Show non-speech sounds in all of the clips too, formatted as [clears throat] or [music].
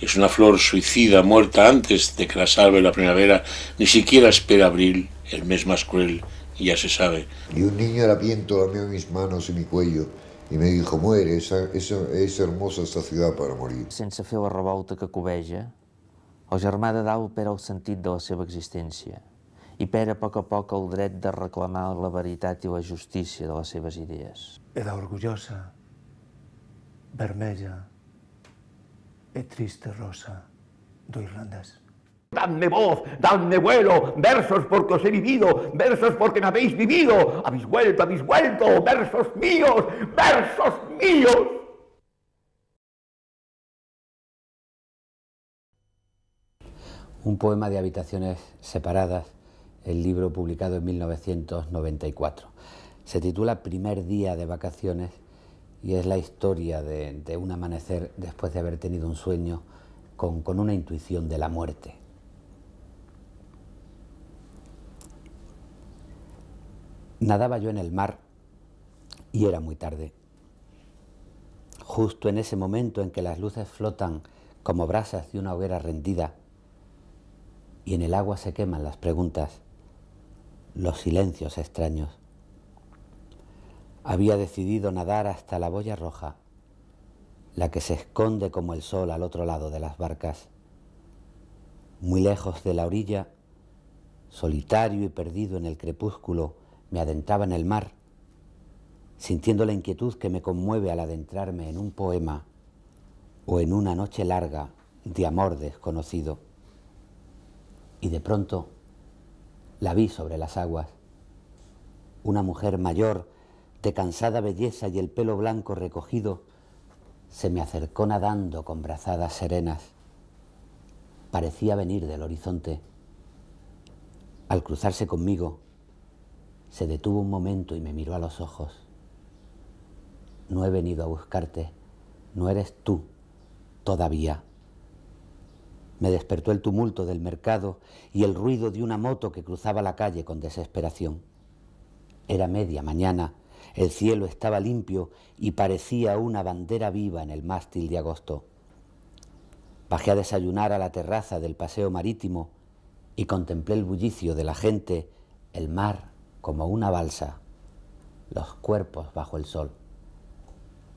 Es una flor suicida, muerta antes de que la salve la primavera, ni siquiera espera abril, el mes más cruel, ya se sabe. Y un niño harapiento lamió mis manos y mi cuello y me dijo, muere, es, es, es hermosa esta ciudad para morir. Sense fer la revolta que cobeja, el germà de dalt perd el sentit de la seva existència i perd a poc a poc el dret de reclamar la veritat i la justícia de les seves idees. Era orgullosa, vermella, e triste rosa do Irlandas. Dadme voz, dadme vuelo, versos porque os he vivido, versos porque me habéis vivido, habéis vuelto, habéis vuelto, versos míos, versos míos. Un poema de habitaciones separadas, el libro publicado en 1994. Se titula Primer día de vacaciones y es la historia de, un amanecer después de haber tenido un sueño con una intuición de la muerte. Nadaba yo en el mar y era muy tarde. Justo en ese momento en que las luces flotan como brasas de una hoguera rendida y en el agua se queman las preguntas, los silencios extraños. Había decidido nadar hasta la boya roja, la que se esconde como el sol al otro lado de las barcas. Muy lejos de la orilla, solitario y perdido en el crepúsculo, me adentraba en el mar, sintiendo la inquietud que me conmueve al adentrarme en un poema o en una noche larga de amor desconocido. Y de pronto la vi sobre las aguas, una mujer mayor de cansada belleza y el pelo blanco recogido, se me acercó nadando con brazadas serenas. Parecía venir del horizonte. Al cruzarse conmigo, se detuvo un momento y me miró a los ojos. No he venido a buscarte, no eres tú, todavía. Me despertó el tumulto del mercado y el ruido de una moto que cruzaba la calle con desesperación. Era media mañana el cielo estaba limpio y parecía una bandera viva en el mástil de agosto. Bajé a desayunar a la terraza del paseo marítimo y contemplé el bullicio de la gente, el mar como una balsa, los cuerpos bajo el sol.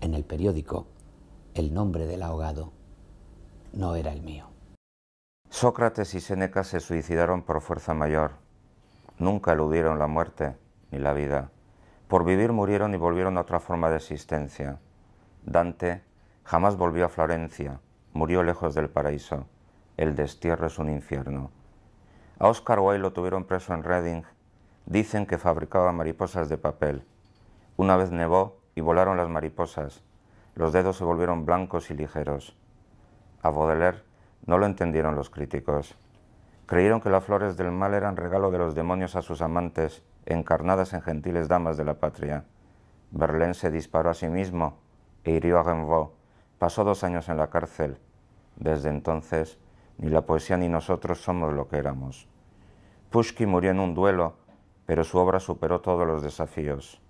En el periódico, el nombre del ahogado no era el mío. Sócrates y Séneca se suicidaron por fuerza mayor. Nunca eludieron la muerte ni la vida. Por vivir murieron y volvieron a otra forma de existencia. Dante jamás volvió a Florencia, murió lejos del paraíso. El destierro es un infierno. A Oscar Wilde lo tuvieron preso en Reading. Dicen que fabricaba mariposas de papel. Una vez nevó y volaron las mariposas. Los dedos se volvieron blancos y ligeros. A Baudelaire no lo entendieron los críticos creyeron que las flores del mal eran regalo de los demonios a sus amantes, encarnadas en gentiles damas de la patria. Verlaine se disparó a sí mismo e hirió a Genvaux. Pasó dos años en la cárcel. Desde entonces, ni la poesía ni nosotros somos lo que éramos. Pushkin murió en un duelo, pero su obra superó todos los desafíos.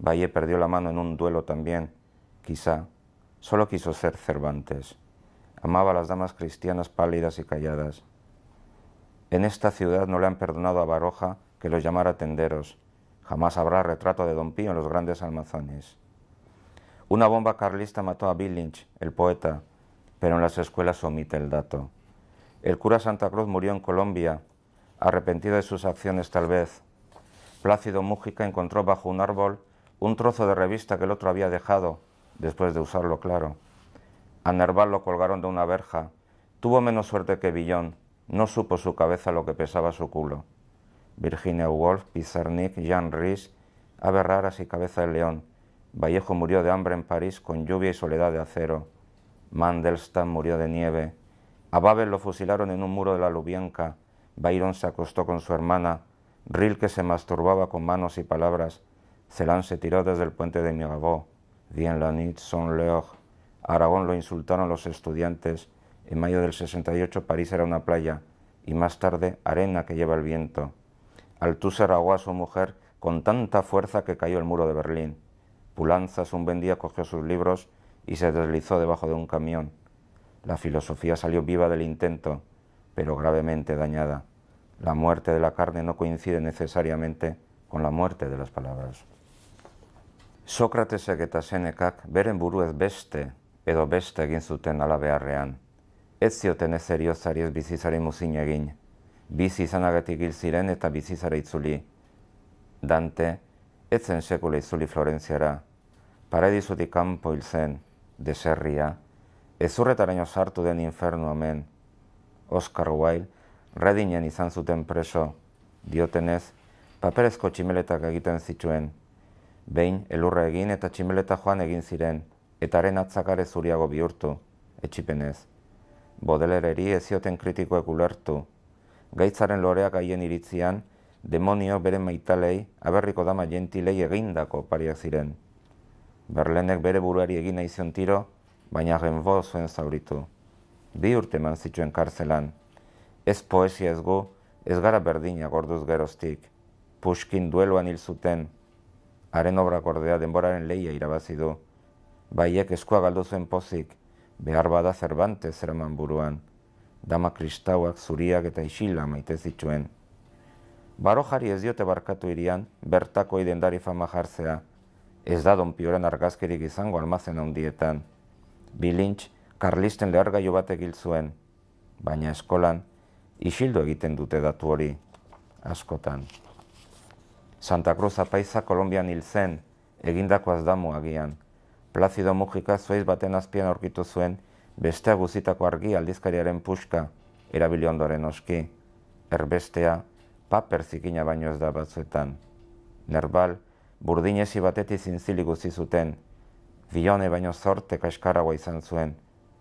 Valle perdió la mano en un duelo también, quizá. Solo quiso ser Cervantes. Amaba a las damas cristianas pálidas y calladas. En esta ciudad no le han perdonado a Baroja que los llamara tenderos. Jamás habrá retrato de Don Pío en los grandes almazanes. Una bomba carlista mató a Billings, el poeta, pero en las escuelas omite el dato. El cura Santa Cruz murió en Colombia, arrepentido de sus acciones tal vez. Plácido Mújica encontró bajo un árbol un trozo de revista que el otro había dejado, después de usarlo claro. A Nerval lo colgaron de una verja. Tuvo menos suerte que Villón, no supo su cabeza lo que pesaba su culo. Virginia Woolf, Pizarnik, Jean Rhys, Ave raras y cabeza de león. Vallejo murió de hambre en París con lluvia y soledad de acero. Mandelstam murió de nieve. A lo fusilaron en un muro de la Lubienca... Byron se acostó con su hermana. Rilke se masturbaba con manos y palabras. Celan se tiró desde el puente de Mirabeau. Bien la son leur. Aragón lo insultaron los estudiantes. En mayo del 68 París era una playa y más tarde arena que lleva el viento. Althusser ahogó a su mujer con tanta fuerza que cayó el muro de Berlín. Pulanzas un buen cogió sus libros y se deslizó debajo de un camión. La filosofía salió viva del intento, pero gravemente dañada. La muerte de la carne no coincide necesariamente con la muerte de las palabras. Sócrates egeta ver beren buruez beste edo beste egin zuten alabearrean. ez zioten ez eriozari ez bizizari muzin egin. Bizi izanagatik hil ziren eta bizizara itzuli. Dante, ez zen sekule itzuli Florentziara. Paradizutik kanpo hil zen, deserria. Ez urretaraino sartu den infernu amen. Oscar Wilde, redinen izan zuten preso. Diotenez, paperezko tximeletak egiten zituen. Behin, elurra egin eta tximeleta joan egin ziren, eta haren atzakare zuriago bihurtu, etxipenez bodelereri ezioten kritikoek ulertu. Gaitzaren loreak haien iritzian, demonio bere maitalei, aberriko dama gentilei egindako pariak ziren. Berlenek bere buruari egin nahi tiro, baina genbo zuen zauritu. Bi urte eman zituen karzelan. Ez poesia ez gu, ez gara berdina gorduz geroztik. Puskin dueloan hil zuten. Haren obrak ordea denboraren leia irabazi du. Baiek eskua galdu zuen pozik, behar bada zerbante zeraman buruan, dama kristauak zuriak eta isila maitez zituen. Baro jari ez diote barkatu irian, bertako idendari fama jartzea, ez da donpioren argazkerik izango almazen handietan. Bilintz, karlisten lehargai bat hil zuen, baina eskolan, isildo egiten dute datu hori, askotan. Santa Cruz apaiza Kolombian hil zen, egindako azdamu agian. Plazido Mujica zuaiz baten azpian aurkitu zuen bestea guzitako argi aldizkariaren puska erabili ondoren oski, erbestea, paper zikina baino ez da batzuetan. Nerbal, burdinesi batetik zintzili guzi zuten, bilone baino zorte eskaragoa izan zuen,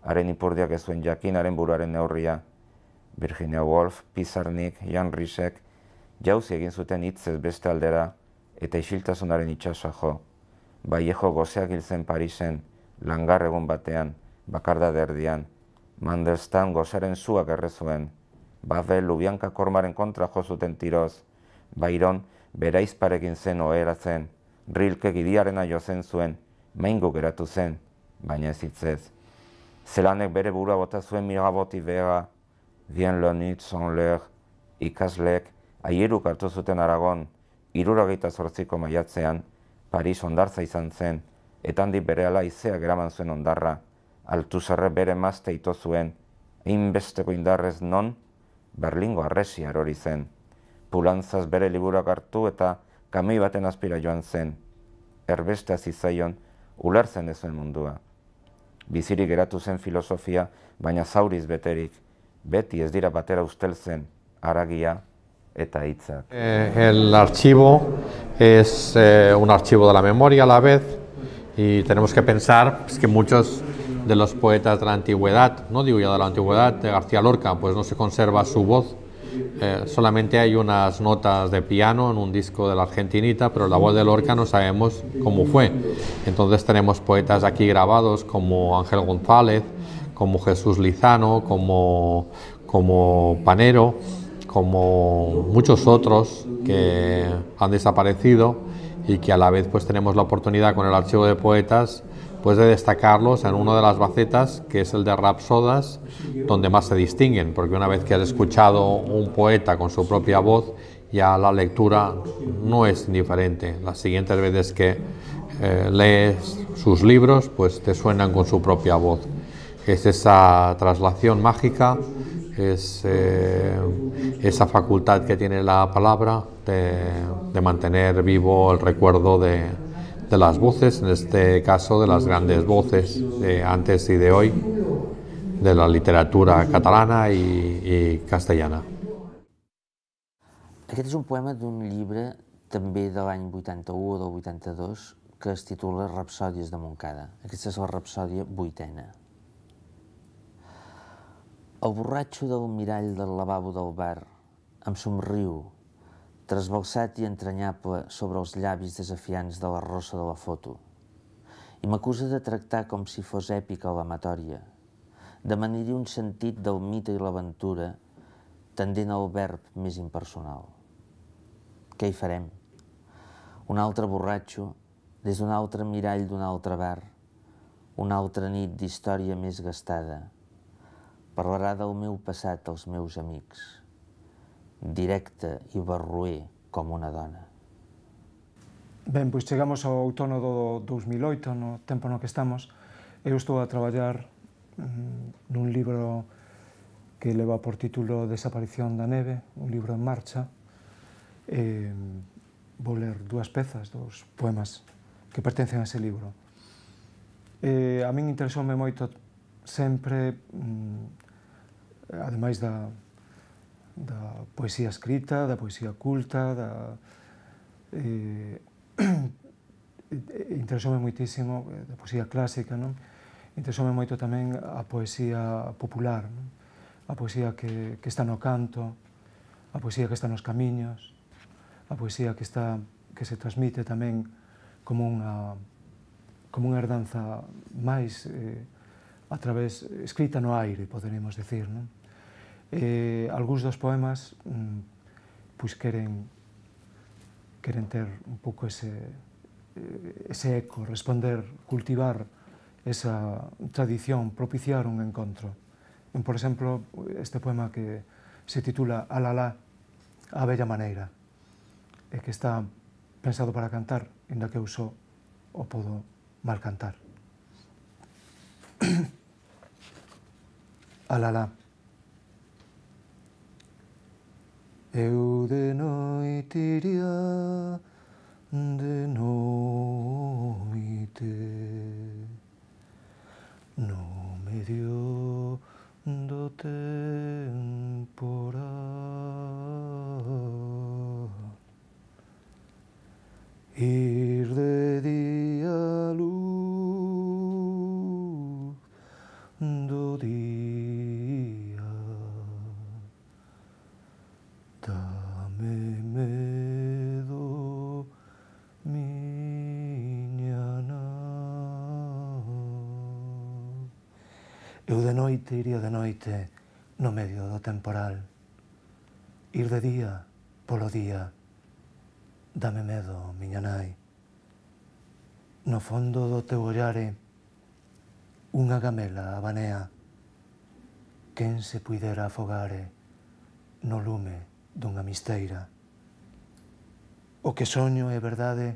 haren ipurdiak ez zuen jakinaren buruaren neurria. Virginia Wolf, Pizarnik, Jan Risek, jauzi egin zuten hitzez beste aldera, eta isiltasunaren itxasua jo baiejo gozeak hiltzen Parisen, langar egun batean, bakarda derdian, Mandelstan gozaren zuak errezuen, Bave Lubianka kormaren kontra jozuten tiroz, Bairon beraizparekin zen oheratzen, Rilke gidiarena jozen zuen, maingo geratu zen, baina ez hitzez. Zelanek bere burua bota zuen miraboti bega, Bien lonit son ikaslek, aieruk hartu zuten Aragon, Iruragita sortziko maiatzean, Paris ondartza izan zen, eta handi bere ala izea geraman zuen ondarra, altuzarre bere mazte ito zuen, besteko indarrez non, Berlingo arresi arori zen. Pulantzaz bere liburak hartu eta kamei baten azpira joan zen. Erbeste zizaion, ulertzen ezuen mundua. Bizirik geratu zen filosofia, baina zauriz beterik, beti ez dira batera zen, aragia, eta hitzak. Eh, el archivo es eh, un archivo de la memoria a la vez y tenemos que pensar pues, que muchos de los poetas de la antigüedad, no digo ya de la antigüedad, de García Lorca, pues no se conserva su voz, eh, solamente hay unas notas de piano en un disco de la Argentinita, pero la voz de Lorca no sabemos cómo fue. Entonces tenemos poetas aquí grabados como Ángel González, como Jesús Lizano, como Panero como muchos otros que han desaparecido y que a la vez pues tenemos la oportunidad con el archivo de poetas pues de destacarlos en una de las bacetas... que es el de rapsodas donde más se distinguen porque una vez que has escuchado un poeta con su propia voz ya la lectura no es diferente las siguientes veces que eh, lees sus libros pues te suenan con su propia voz es esa traslación mágica es eh, esa facultad que tiene la palabra de, de mantener vivo el recuerdo de, de, las voces, en este caso de las grandes voces de antes y de hoy, de la literatura catalana i, i castellana. Aquest és un poema d'un llibre també de l'any 81 o del 82 que es titula Rapsòdies de Montcada. Aquesta és la rapsòdia vuitena. El borratxo del mirall del lavabo del bar em somriu, trasbalsat i entranyable sobre els llavis desafiants de la rossa de la foto, i m'acusa de tractar com si fos èpica o amatòria, de manera un sentit del mite i l'aventura tendent al verb més impersonal. Què hi farem? Un altre borratxo, des d'un altre mirall d'un altre bar, una altra nit d'història més gastada, Parlarà del meu passat als meus amics, directa i barroer como unha dona. Ben, pois chegamos ao outono do 2008, no tempo no que estamos. Eu estou a traballar mm, nun libro que leva por título Desaparición da neve, un libro en marcha. E vou ler dúas pezas dos poemas que pertencen a ese libro. Eh, a min interesoume moito sempre mm, Eh, ademais da, da poesía escrita, da poesía culta, da... Eh, [clears throat] eh interesou-me moitísimo eh, da poesía clásica, non? Interesou-me moito tamén a poesía popular, non? a poesía que, que está no canto, a poesía que está nos camiños, a poesía que está que se transmite tamén como unha como unha herdanza máis eh, a través escrita no aire, poderemos decir, non? eh, algúns dos poemas mm, pois queren queren ter un pouco ese eh, ese eco, responder, cultivar esa tradición, propiciar un encontro. Mm, por exemplo, este poema que se titula Alalá, a bella maneira, e que está pensado para cantar, inda que eu só o podo mal cantar. [coughs] Alalá. Eu de noite iria, de noite, no medio do tempo. noite iría de noite no medio do temporal. Ir de día polo día, dame medo, miña nai. No fondo do teu ollare, unha gamela abanea, quen se puidera afogare no lume dunha misteira. O que soño é verdade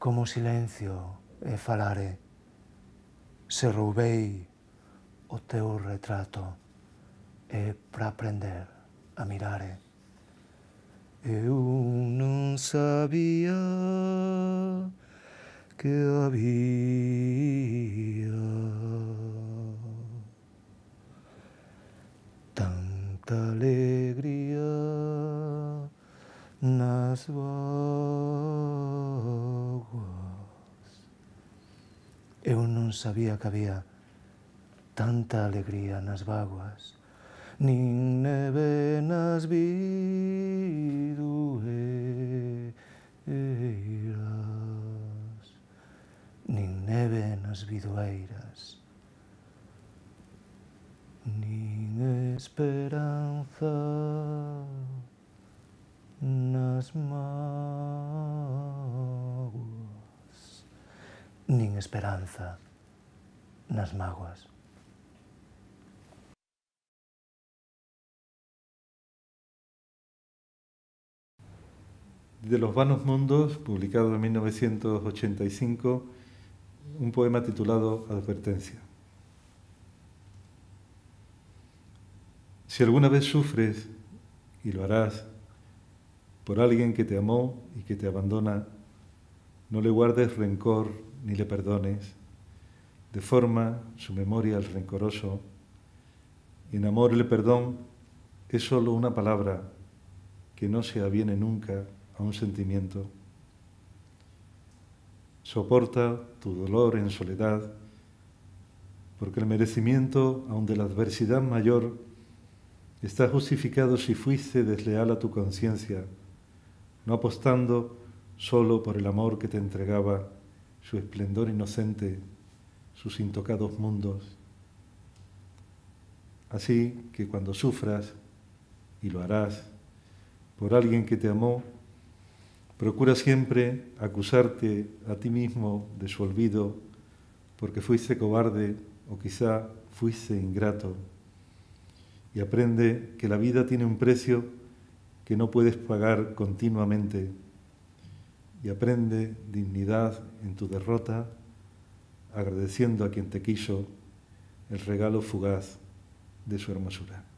como silencio e falare. Se roubei o retrato e para aprender a mirar. Eu eh. no sabía... que había... tanta alegría nas águas. Eu no sabía que había... tanta alegría nas vaguas, nin neve nas vidueiras, nin neve nas vidueiras, nin esperanza nas maguas, nin esperanza nas maguas. de los vanos mundos, publicado en 1985, un poema titulado Advertencia. Si alguna vez sufres, y lo harás, por alguien que te amó y que te abandona, no le guardes rencor ni le perdones. Deforma su memoria al rencoroso. en amor el perdón es solo una palabra que no se aviene nunca a un sentimiento. Soporta tu dolor en soledad, porque el merecimiento, aun de la adversidad mayor, está justificado si fuiste desleal a tu conciencia, no apostando solo por el amor que te entregaba su esplendor inocente, sus intocados mundos. Así que cuando sufras, y lo harás, por alguien que te amó, Procura siempre acusarte a ti mismo de su olvido, porque fuiste cobarde o quizá fuiste ingrato. Y aprende que la vida tiene un precio que no puedes pagar continuamente. Y aprende dignidad en tu derrota, agradeciendo a quien te quiso el regalo fugaz de su hermosura.